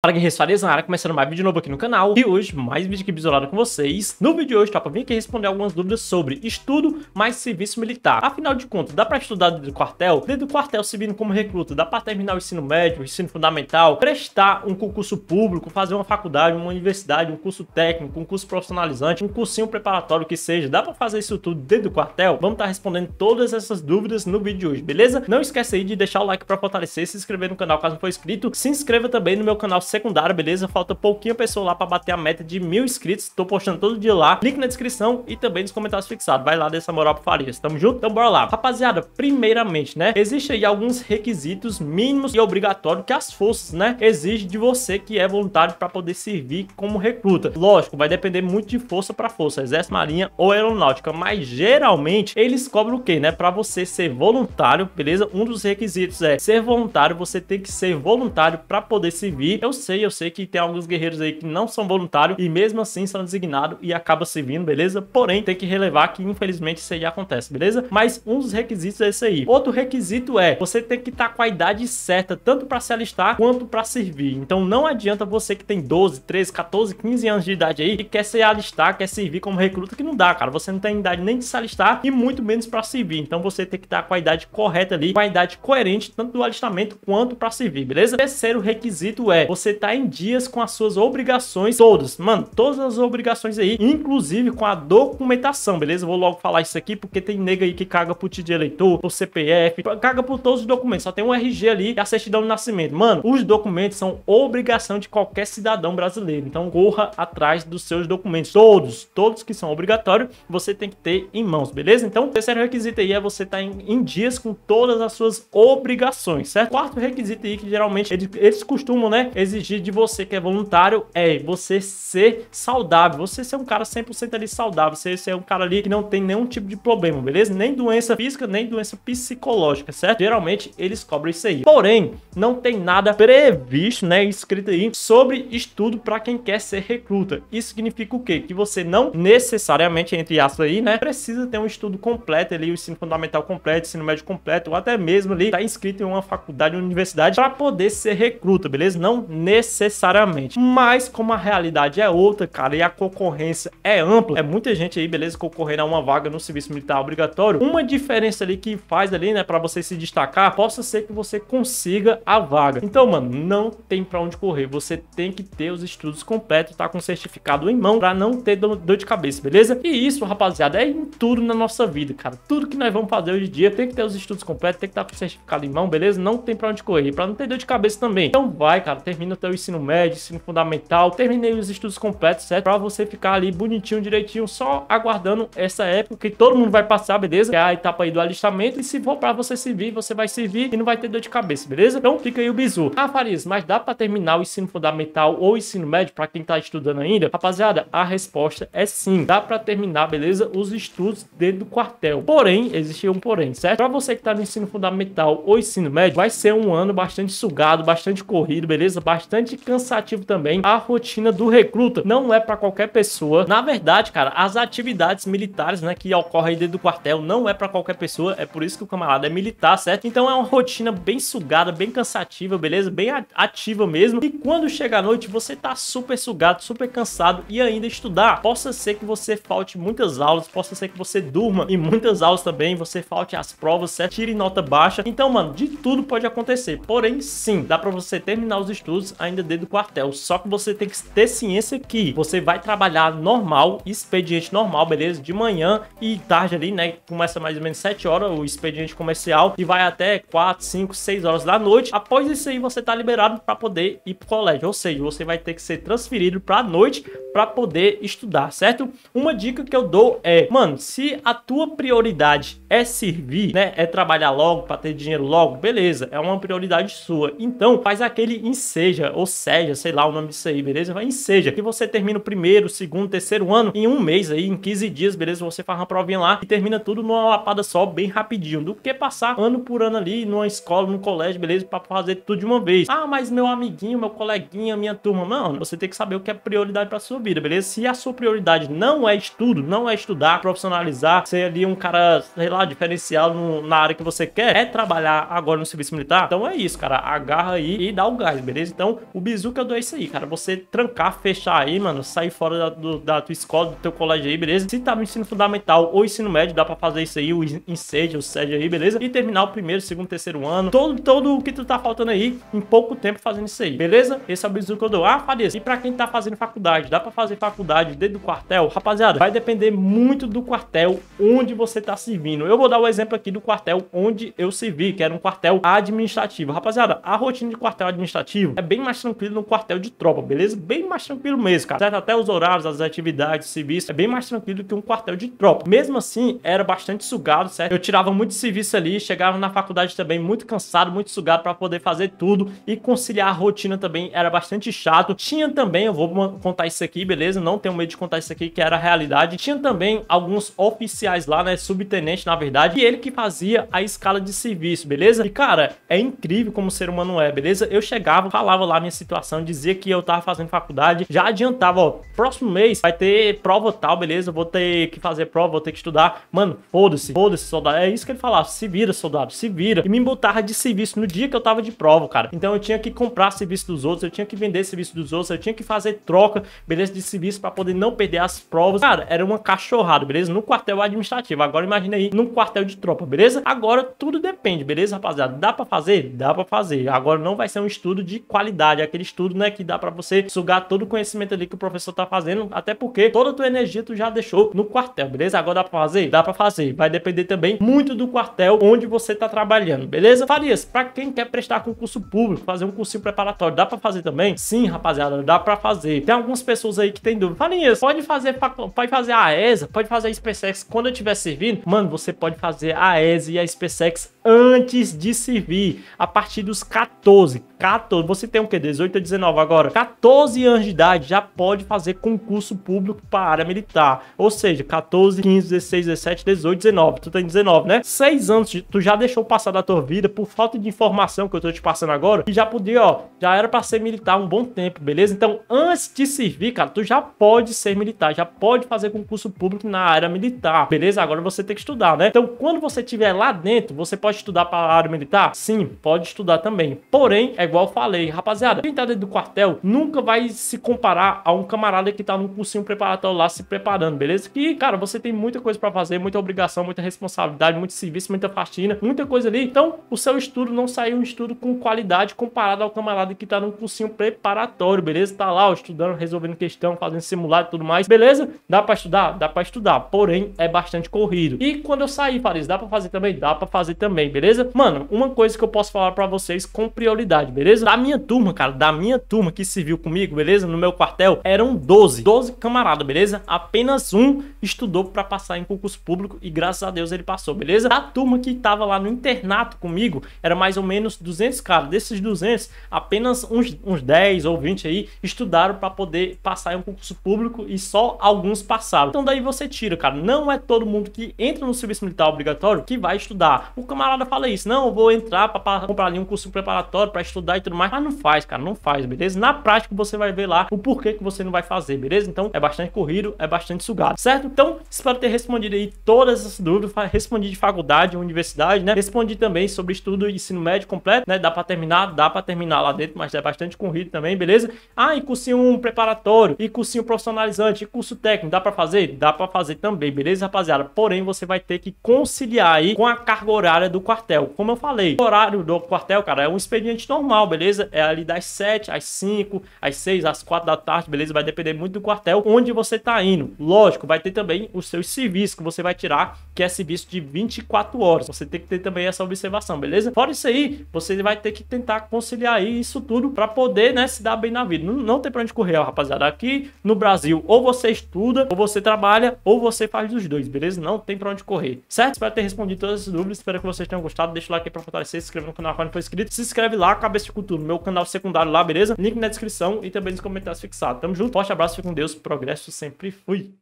Fala guerreiros, Fares na área, começando mais vídeo novo aqui no canal E hoje, mais vídeo aqui bisolado com vocês No vídeo de hoje, topa, vim aqui responder algumas dúvidas sobre estudo mais serviço militar Afinal de contas, dá pra estudar dentro do quartel? Dentro do quartel, servindo como recruta, dá pra terminar o ensino médio, o ensino fundamental Prestar um concurso público, fazer uma faculdade, uma universidade, um curso técnico, um curso profissionalizante Um cursinho preparatório, que seja Dá pra fazer isso tudo dentro do quartel? Vamos estar tá respondendo todas essas dúvidas no vídeo de hoje, beleza? Não esquece aí de deixar o like pra fortalecer, se inscrever no canal caso não for inscrito Se inscreva também no meu canal secundário, beleza? Falta pouquinha pessoa lá para bater a meta de mil inscritos. Estou postando todo dia lá. Link na descrição e também nos comentários fixados. Vai lá dessa moral pro Farias. Tamo junto? Então bora lá. Rapaziada, primeiramente, né? Existe aí alguns requisitos mínimos e obrigatórios que as forças, né? Exige de você que é voluntário para poder servir como recruta. Lógico, vai depender muito de força para força, exército, marinha ou aeronáutica, mas geralmente eles cobram o quê, né? Para você ser voluntário, beleza? Um dos requisitos é ser voluntário, você tem que ser voluntário para poder servir. Eu sei, eu sei que tem alguns guerreiros aí que não são voluntários e mesmo assim são designados e acaba servindo, beleza? Porém, tem que relevar que infelizmente isso aí acontece, beleza? Mas um dos requisitos é esse aí. Outro requisito é você tem que estar tá com a idade certa, tanto para se alistar quanto para servir. Então não adianta você que tem 12, 13, 14, 15 anos de idade aí e quer se alistar, quer servir como recruta, que não dá, cara. Você não tem idade nem de se alistar e muito menos para servir. Então você tem que estar tá com a idade correta ali, com a idade coerente, tanto do alistamento quanto para servir, beleza? Terceiro requisito é você você tá em dias com as suas obrigações todas, mano, todas as obrigações aí, inclusive com a documentação, beleza? vou logo falar isso aqui porque tem nega aí que caga pro título de eleitor, pro CPF, caga por todos os documentos, só tem um RG ali e a certidão de nascimento. Mano, os documentos são obrigação de qualquer cidadão brasileiro, então corra atrás dos seus documentos, todos, todos que são obrigatórios, você tem que ter em mãos, beleza? Então, o terceiro requisito aí é você estar tá em, em dias com todas as suas obrigações, certo? Quarto requisito aí que geralmente eles, eles costumam, né, exigir exigir de você que é voluntário é você ser saudável, você ser um cara 100% ali saudável, você ser um cara ali que não tem nenhum tipo de problema, beleza? Nem doença física, nem doença psicológica, certo? Geralmente eles cobram isso aí. Porém, não tem nada previsto, né, escrito aí sobre estudo para quem quer ser recruta. Isso significa o quê? Que você não necessariamente, entre aspas aí, né, precisa ter um estudo completo ali, o ensino fundamental completo, ensino médio completo, ou até mesmo ali tá inscrito em uma faculdade, uma universidade para poder ser recruta, beleza? Não necessariamente. Mas como a realidade é outra, cara, e a concorrência é ampla, é muita gente aí, beleza, concorrendo a uma vaga no serviço militar obrigatório, uma diferença ali que faz ali, né, para você se destacar, possa ser que você consiga a vaga. Então, mano, não tem para onde correr, você tem que ter os estudos completos, tá com o certificado em mão para não ter dor de cabeça, beleza? E isso, rapaziada, é em tudo na nossa vida, cara. Tudo que nós vamos fazer hoje em dia tem que ter os estudos completos, tem que estar tá com o certificado em mão, beleza? Não tem para onde correr, para não ter dor de cabeça também. Então vai, cara, termina completei ensino médio, ensino fundamental, terminei os estudos completos, certo? Pra você ficar ali bonitinho, direitinho, só aguardando essa época que todo mundo vai passar, beleza? Que é a etapa aí do alistamento. E se for pra você servir, você vai servir e não vai ter dor de cabeça, beleza? Então fica aí o bizu. Ah, Farias, mas dá pra terminar o ensino fundamental ou ensino médio pra quem tá estudando ainda? Rapaziada, a resposta é sim. Dá pra terminar, beleza? Os estudos dentro do quartel. Porém, existe um porém, certo? Pra você que tá no ensino fundamental ou ensino médio, vai ser um ano bastante sugado, bastante corrido, beleza? Bastante bastante cansativo também a rotina do recruta. Não é para qualquer pessoa. Na verdade, cara, as atividades militares, né, que ocorrem dentro do quartel, não é para qualquer pessoa. É por isso que o camarada é militar, certo? Então é uma rotina bem sugada, bem cansativa, beleza? Bem ativa mesmo. E quando chega a noite, você tá super sugado, super cansado e ainda estudar. Possa ser que você falte muitas aulas, possa ser que você durma e muitas aulas também, você falte as provas, certo? Tire nota baixa. Então, mano, de tudo pode acontecer. Porém, sim, dá para você terminar os estudos, ainda dentro do quartel. Só que você tem que ter ciência que você vai trabalhar normal, expediente normal, beleza? De manhã e tarde ali, né? Começa mais ou menos 7 horas o expediente comercial e vai até 4, 5, 6 horas da noite. Após isso aí, você tá liberado para poder ir pro colégio. Ou seja, você vai ter que ser transferido pra noite para poder estudar, certo? Uma dica que eu dou é, mano, se a tua prioridade é servir, né? É trabalhar logo para ter dinheiro logo, beleza. É uma prioridade sua. Então, faz aquele ensejo seja, ou seja, sei lá o nome disso aí, beleza? Vai em seja, que você termina o primeiro, segundo, terceiro ano em um mês aí, em 15 dias, beleza? Você faz uma provinha lá e termina tudo numa lapada só, bem rapidinho, do que passar ano por ano ali numa escola, num colégio, beleza? Pra fazer tudo de uma vez. Ah, mas meu amiguinho, meu coleguinha, minha turma, mano, você tem que saber o que é prioridade pra sua vida, beleza? Se a sua prioridade não é estudo, não é estudar, profissionalizar, ser ali um cara, sei lá, diferencial no, na área que você quer, é trabalhar agora no serviço militar, então é isso, cara. Agarra aí e dá o gás, beleza? Então, então, o dou é isso aí, cara. Você trancar, fechar aí, mano, sair fora da, do, da tua escola, do teu colégio aí, beleza? Se tá no ensino fundamental ou ensino médio, dá pra fazer isso aí, o ensejo, o sede aí, beleza? E terminar o primeiro, segundo, terceiro ano, todo, todo o que tu tá faltando aí, em pouco tempo fazendo isso aí, beleza? Esse é o bizu que eu dou. Ah, Farias, e pra quem tá fazendo faculdade, dá pra fazer faculdade dentro do quartel? Rapaziada, vai depender muito do quartel onde você tá servindo. Eu vou dar o um exemplo aqui do quartel onde eu servi, que era um quartel administrativo. Rapaziada, a rotina de quartel administrativo é bem bem mais tranquilo no quartel de tropa, beleza? Bem mais tranquilo mesmo, cara. Certo? Até os horários, as atividades, serviço, é bem mais tranquilo que um quartel de tropa. Mesmo assim, era bastante sugado, certo? Eu tirava muito serviço ali, chegava na faculdade também muito cansado, muito sugado para poder fazer tudo e conciliar a rotina também era bastante chato. Tinha também, eu vou contar isso aqui, beleza? Não tenho medo de contar isso aqui, que era a realidade. Tinha também alguns oficiais lá, né? Subtenente, na verdade, e ele que fazia a escala de serviço, beleza? E, cara, é incrível como o ser humano é, beleza? Eu chegava, falava controlar minha situação, dizer que eu tava fazendo faculdade, já adiantava, ó, próximo mês vai ter prova tal, beleza, eu vou ter que fazer prova, vou ter que estudar. Mano, foda-se, foda-se, soldado. É isso que ele falava, se vira, soldado, se vira. E me botava de serviço no dia que eu tava de prova, cara. Então eu tinha que comprar serviço dos outros, eu tinha que vender serviço dos outros, eu tinha que fazer troca, beleza, de serviço para poder não perder as provas. Cara, era uma cachorrada, beleza? No quartel administrativo. Agora imagina aí, num quartel de tropa, beleza? Agora tudo depende, beleza, rapaziada? Dá para fazer? Dá para fazer. Agora não vai ser um estudo de qualidade profundidade, aquele estudo, né, que dá para você sugar todo o conhecimento ali que o professor tá fazendo, até porque toda a tua energia tu já deixou no quartel, beleza? Agora dá para fazer? Dá para fazer. Vai depender também muito do quartel onde você tá trabalhando, beleza? Farias, para quem quer prestar concurso público, fazer um cursinho preparatório, dá para fazer também? Sim, rapaziada, dá para fazer. Tem algumas pessoas aí que tem dúvida. Farias, pode fazer pode fazer a ESA, pode fazer a SpaceX quando eu tiver servindo? Mano, você pode fazer a ESA e a SpaceX antes de servir, a partir dos 14, 14, você tem um o quê? 18 a 19 agora. 14 anos de idade já pode fazer concurso público para a área militar. Ou seja, 14, 15, 16, 17, 18, 19. Tu tem tá 19, né? 6 anos tu já deixou passar da tua vida por falta de informação que eu tô te passando agora. E já podia, ó, já era para ser militar um bom tempo, beleza? Então, antes de servir, cara, tu já pode ser militar, já pode fazer concurso público na área militar, beleza? Agora você tem que estudar, né? Então, quando você estiver lá dentro, você pode estudar para a área militar? Sim, pode estudar também. Porém, é igual eu falei, rapaz rapaziada, quem tá dentro do quartel nunca vai se comparar a um camarada que tá num cursinho preparatório lá se preparando, beleza? Que, cara, você tem muita coisa para fazer, muita obrigação, muita responsabilidade, muito serviço, muita faxina, muita coisa ali. Então, o seu estudo não saiu um estudo com qualidade comparado ao camarada que tá num cursinho preparatório, beleza? Tá lá, ó, estudando, resolvendo questão, fazendo simulado e tudo mais, beleza? Dá para estudar? Dá para estudar, porém é bastante corrido. E quando eu sair, Paris, dá para fazer também? Dá para fazer também, beleza? Mano, uma coisa que eu posso falar para vocês com prioridade, beleza? Da minha turma, turma, cara, da minha turma que se viu comigo, beleza? No meu quartel, eram 12. 12 camaradas, beleza? Apenas um estudou para passar em concurso público e graças a Deus ele passou, beleza? A turma que tava lá no internato comigo era mais ou menos 200 caras. Desses 200, apenas uns, uns 10 ou 20 aí estudaram para poder passar em um concurso público e só alguns passaram. Então daí você tira, cara. Não é todo mundo que entra no serviço militar obrigatório que vai estudar. O camarada fala isso, não, eu vou entrar para comprar ali um curso preparatório para estudar e tudo mais, mas não faz faz, cara, não faz, beleza? Na prática você vai ver lá o porquê que você não vai fazer, beleza? Então é bastante corrido, é bastante sugado, certo? Então espero ter respondido aí todas as dúvidas, respondi de faculdade, universidade, né? Respondi também sobre estudo e ensino médio completo, né? Dá para terminar, dá para terminar lá dentro, mas é bastante corrido também, beleza? Ah, e cursinho preparatório, e cursinho profissionalizante, e curso técnico, dá para fazer? Dá para fazer também, beleza, rapaziada? Porém, você vai ter que conciliar aí com a carga horária do quartel. Como eu falei, o horário do quartel, cara, é um expediente normal, beleza? É ali das 7 às 5, às 6, às 4 da tarde, beleza? Vai depender muito do quartel onde você tá indo. Lógico, vai ter também os seus serviços que você vai tirar, que é serviço de 24 horas. Você tem que ter também essa observação, beleza? Fora isso aí, você vai ter que tentar conciliar aí isso tudo para poder, né, se dar bem na vida. Não, não tem pra onde correr, ó, rapaziada. Aqui no Brasil, ou você estuda, ou você trabalha, ou você faz os dois, beleza? Não tem pra onde correr, certo? Espero ter respondido todas as dúvidas, espero que vocês tenham gostado. Deixa o like aí pra fortalecer, se inscreve no canal quando for inscrito. Se inscreve lá, Cabeça de Cultura, meu canal nosso secundário lá, beleza? Link na descrição e também nos comentários fixados. Tamo junto, forte abraço, fique com Deus, progresso sempre fui.